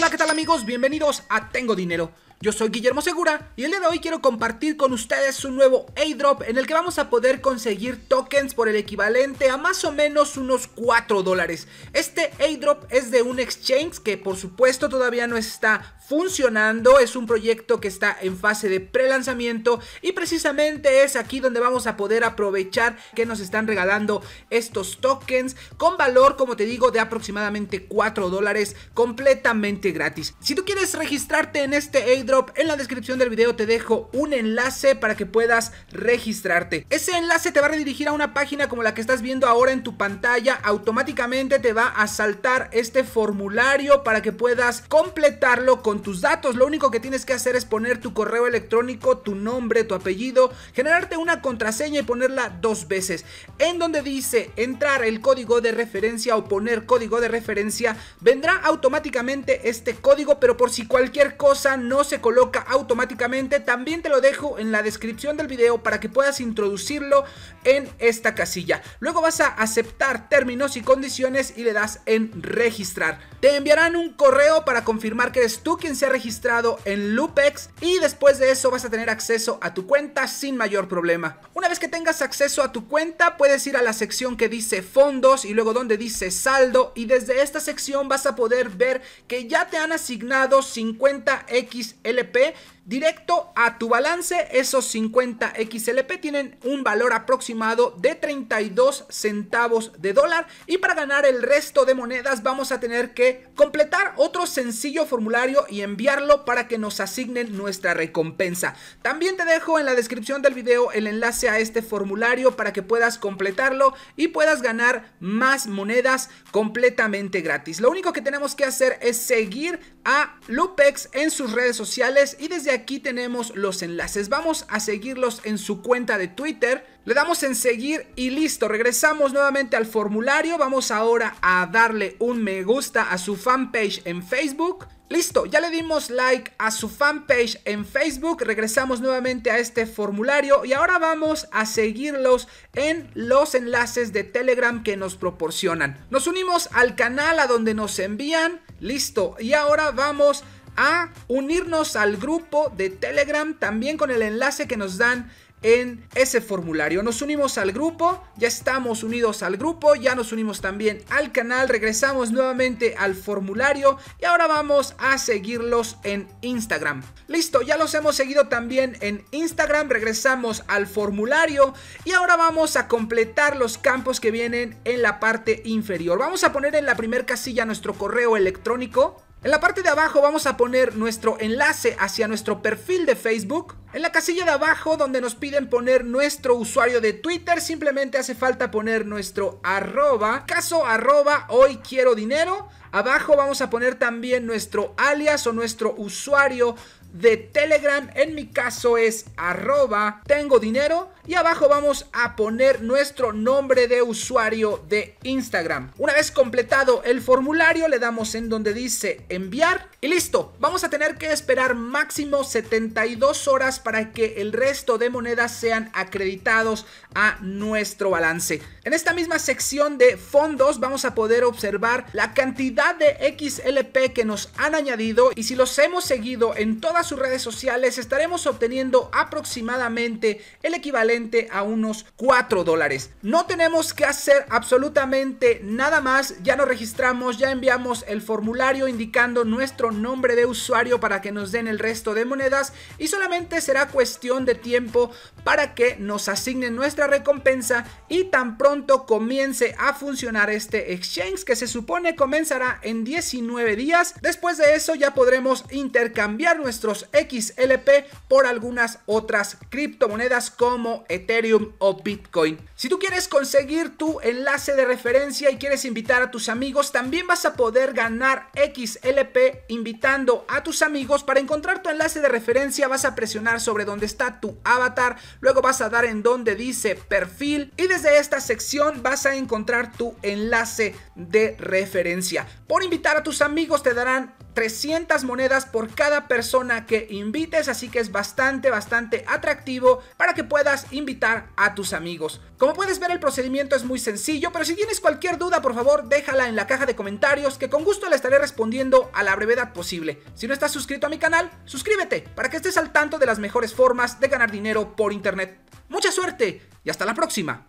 Hola, ¿qué tal amigos? Bienvenidos a Tengo Dinero yo soy Guillermo Segura y el día de hoy quiero compartir con ustedes un nuevo airdrop en el que vamos a poder conseguir tokens por el equivalente a más o menos unos 4 dólares. Este airdrop es de un exchange que por supuesto todavía no está funcionando, es un proyecto que está en fase de prelanzamiento y precisamente es aquí donde vamos a poder aprovechar que nos están regalando estos tokens con valor como te digo de aproximadamente 4 dólares completamente gratis. Si tú quieres registrarte en este airdrop en la descripción del video te dejo un enlace para que puedas registrarte. Ese enlace te va a redirigir a una página como la que estás viendo ahora en tu pantalla. Automáticamente te va a saltar este formulario para que puedas completarlo con tus datos. Lo único que tienes que hacer es poner tu correo electrónico, tu nombre, tu apellido, generarte una contraseña y ponerla dos veces. En donde dice entrar el código de referencia o poner código de referencia, vendrá automáticamente este código, pero por si cualquier cosa no se coloca automáticamente. También te lo dejo en la descripción del video para que puedas introducirlo en esta casilla. Luego vas a aceptar términos y condiciones y le das en registrar. Te enviarán un correo para confirmar que eres tú quien se ha registrado en Lupex y después de eso vas a tener acceso a tu cuenta sin mayor problema. Una vez que tengas acceso a tu cuenta puedes ir a la sección que dice fondos y luego donde dice saldo y desde esta sección vas a poder ver que ya te han asignado 50 x LP directo a tu balance. Esos 50 XLP tienen un valor aproximado de 32 centavos de dólar. Y para ganar el resto de monedas vamos a tener que completar otro sencillo formulario y enviarlo para que nos asignen nuestra recompensa. También te dejo en la descripción del video el enlace a este formulario para que puedas completarlo y puedas ganar más monedas completamente gratis. Lo único que tenemos que hacer es seguir a Lupex en sus redes sociales y desde aquí tenemos los enlaces. Vamos a seguirlos en su cuenta de Twitter. Le damos en seguir y listo. Regresamos nuevamente al formulario. Vamos ahora a darle un me gusta a su fanpage en Facebook. Listo, ya le dimos like a su fanpage en Facebook, regresamos nuevamente a este formulario y ahora vamos a seguirlos en los enlaces de Telegram que nos proporcionan. Nos unimos al canal a donde nos envían, listo, y ahora vamos a a unirnos al grupo de Telegram también con el enlace que nos dan en ese formulario. Nos unimos al grupo, ya estamos unidos al grupo, ya nos unimos también al canal, regresamos nuevamente al formulario y ahora vamos a seguirlos en Instagram. Listo, ya los hemos seguido también en Instagram, regresamos al formulario y ahora vamos a completar los campos que vienen en la parte inferior. Vamos a poner en la primer casilla nuestro correo electrónico en la parte de abajo vamos a poner nuestro enlace hacia nuestro perfil de Facebook. En la casilla de abajo donde nos piden poner nuestro usuario de Twitter, simplemente hace falta poner nuestro arroba, caso arroba hoy quiero dinero. Abajo vamos a poner también nuestro alias o nuestro usuario de Telegram. En mi caso es arroba tengo dinero. Y abajo vamos a poner nuestro nombre de usuario de Instagram. Una vez completado el formulario, le damos en donde dice enviar. Y listo, vamos a tener que esperar máximo 72 horas para que el resto de monedas sean acreditados a nuestro balance. En esta misma sección de fondos vamos a poder observar la cantidad de XLP que nos han añadido y si los hemos seguido en todas sus redes sociales estaremos obteniendo aproximadamente el equivalente a unos 4 dólares. No tenemos que hacer absolutamente nada más, ya nos registramos, ya enviamos el formulario indicando nuestro nombre de usuario para que nos den el resto de monedas y solamente será cuestión de tiempo para que nos asignen nuestra recompensa y tan pronto comience a funcionar este exchange que se supone comenzará en 19 días. Después de eso ya podremos intercambiar nuestro XLP por algunas otras criptomonedas como Ethereum o Bitcoin. Si tú quieres conseguir tu enlace de referencia y quieres invitar a tus amigos, también vas a poder ganar XLP invitando a tus amigos. Para encontrar tu enlace de referencia vas a presionar sobre donde está tu avatar, luego vas a dar en donde dice perfil y desde esta sección vas a encontrar tu enlace de referencia. Por invitar a tus amigos te darán 300 monedas por cada persona que invites, así que es bastante, bastante atractivo para que puedas invitar a tus amigos. Como puedes ver el procedimiento es muy sencillo, pero si tienes cualquier duda por favor déjala en la caja de comentarios que con gusto le estaré respondiendo a la brevedad posible. Si no estás suscrito a mi canal, suscríbete para que estés al tanto de las mejores formas de ganar dinero por internet. Mucha suerte y hasta la próxima.